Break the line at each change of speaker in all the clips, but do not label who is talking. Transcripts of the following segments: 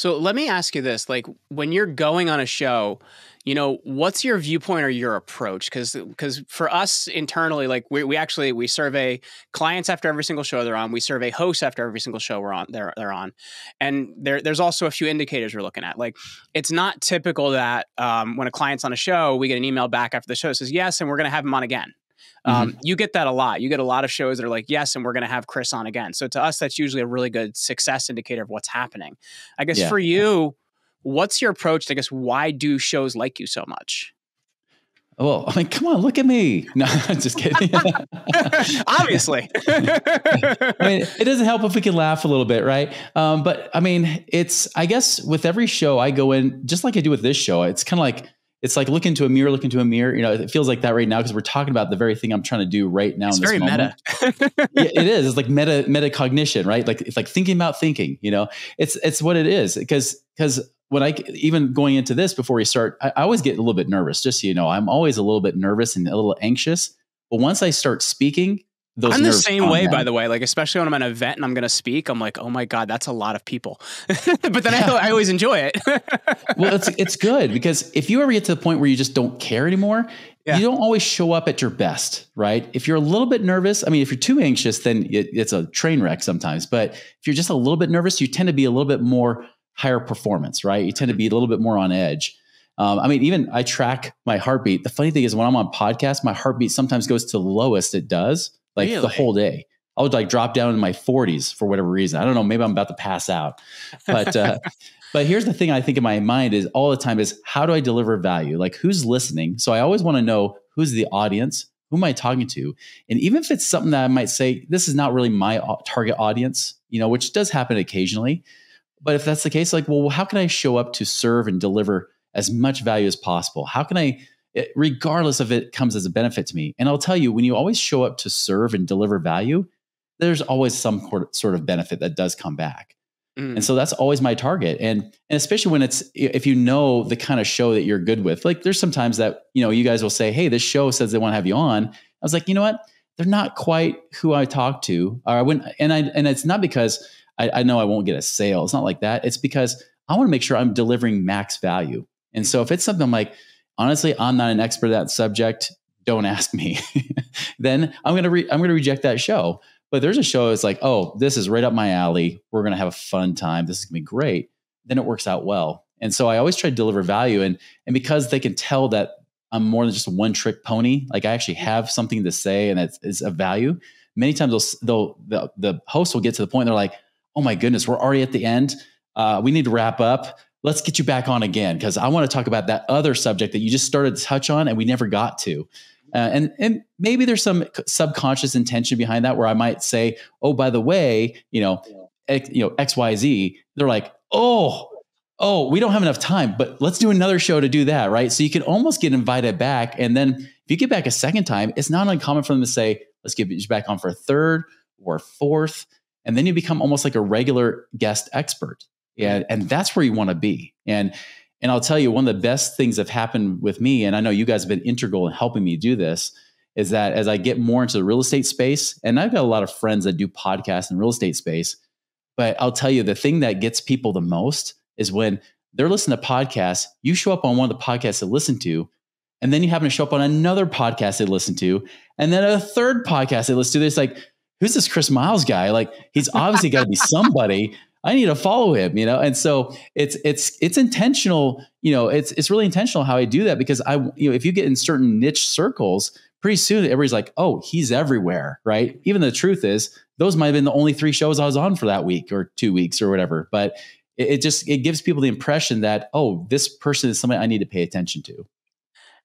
So let me ask you this: like when you're going on a show, you know, what's your viewpoint or your approach? Because because for us internally, like we, we actually we survey clients after every single show they're on. We survey hosts after every single show we're on they're they're on, and there there's also a few indicators we're looking at. Like it's not typical that um, when a client's on a show, we get an email back after the show says yes, and we're going to have them on again, Mm-hmm. Um, mm-hmm. You get that a lot. You get a lot of shows that are like, yes, and we're going to have Chris on again. So to us, that's usually a really good success indicator of what's happening. I guess yeah. for you, what's your approach? To, I guess why do shows like you so much?
Well, I mean, come on, look at me. No, just kidding. Obviously. I mean, it doesn't help if we can laugh a little bit, right? Um, but I mean, it's, I guess with every show I go in, just like I do with this show, it's kind of like, it's like look into a mirror, look into a mirror. You know, it feels like that right now because we're talking about the very thing I'm trying to do right now. It's in this very moment. meta. yeah, it is. It's like meta metacognition, right? Like it's like thinking about thinking. You know, it's it's what it is because because when I even going into this before we start, I, I, always get a little bit nervous. Just so you know, I'm
always a little bit nervous and a little anxious. But once I start speaking, those I'm the same way, them. by the way. Like, especially when I'm at an event and I'm going to speak, I'm like, oh my god, that's a lot of people. but then yeah. I, I, always enjoy it. well, it's it's good because if
you ever get to the point where you just don't care anymore, yeah. you don't always show up at your best, right? If you're a little bit nervous, I mean, if you're too anxious, then it, it's a train wreck sometimes. But if you're just a little bit nervous, you tend to be a little bit more higher performance, right? You tend to be a little bit more on edge. Um, I mean, even I track my heartbeat. The funny thing is, when I'm on podcast, my heartbeat sometimes goes to the lowest it does like really? the whole day. I would like drop down in my 40s for whatever reason. I don't know. Maybe I'm about to pass out. But uh, but here's the thing I think in my mind is all the time is how do I deliver value? Like who's listening? So I always want to know who's the audience. Who am I talking to? And even if it's something that I might say, this is not really my uh, target audience, you know, which does happen occasionally. But if that's the case, like, well, how can I show up to serve and deliver as much value as possible? How can I it, regardless of it comes as a benefit to me. And I'll tell you, when you always show up to serve and deliver value, there's always some sort of benefit that does come back. Mm. And so that's always my target. And, and especially when it's, if you know the kind of show that you're good with, like there's sometimes that, you know, you guys will say, Hey, this show says they want to have you on. I was like, you know what? They're not quite who I talk to. Or I wouldn't, and I, and it's not because I, I know I won't get a sale. It's not like that. It's because I want to make sure I'm delivering max value. And so if it's something like, honestly, I'm not an expert at that subject. Don't ask me. then I'm gonna re- I'm gonna reject that show. But there's a show that's like, oh, this is right up my alley. We're gonna have a fun time. This is gonna be great. Then it works out well. And so I always try to deliver value. And and because they can tell that I'm more than just a one trick pony, like I actually have something to say and that is a value. Many times they'll, they'll the the host will get to the point they're like, oh my goodness, we're already at the end. Uh, we need to wrap up let's get you back on again because I want to talk about that other subject that you just started to touch on and we never got to. Uh, and and maybe there's some subconscious intention behind that where I might say, oh, by the way, you know, X, you know X Y Z. They're like, oh, oh, we don't have enough time, but let's do another show to do that, right? So you can almost get invited back, and then if you get back a second time, it's not uncommon for them to say, let's get you back on for a third or fourth, and then you become almost like a regular guest expert and and that's where you want to be and and I'll tell you one of the best things that have happened with me and I know you guys have been integral in helping me do this is that as I get more into the real estate space and I've got a lot of friends that do podcasts in real estate space but I'll tell you the thing that gets people the most is when they're listening to podcasts you show up on one of the podcasts they listen to and then you happen to show up on another podcast they listen to and then a third podcast they listen to it's like who's this Chris Miles guy? Like, he's obviously got to be somebody. I need to follow him, you know? And so it's, it's, it's intentional, you know, it's, it's really intentional how I do that because I, you know, if you get in certain niche circles, pretty soon everybody's like, oh, he's everywhere, right? Even the truth is, those might have been the only three shows I was on for that week or two weeks or whatever. But it, it just it gives people the impression that oh, this person is somebody I need to pay attention to.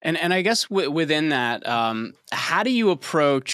And and I guess w- within that, um, how do you approach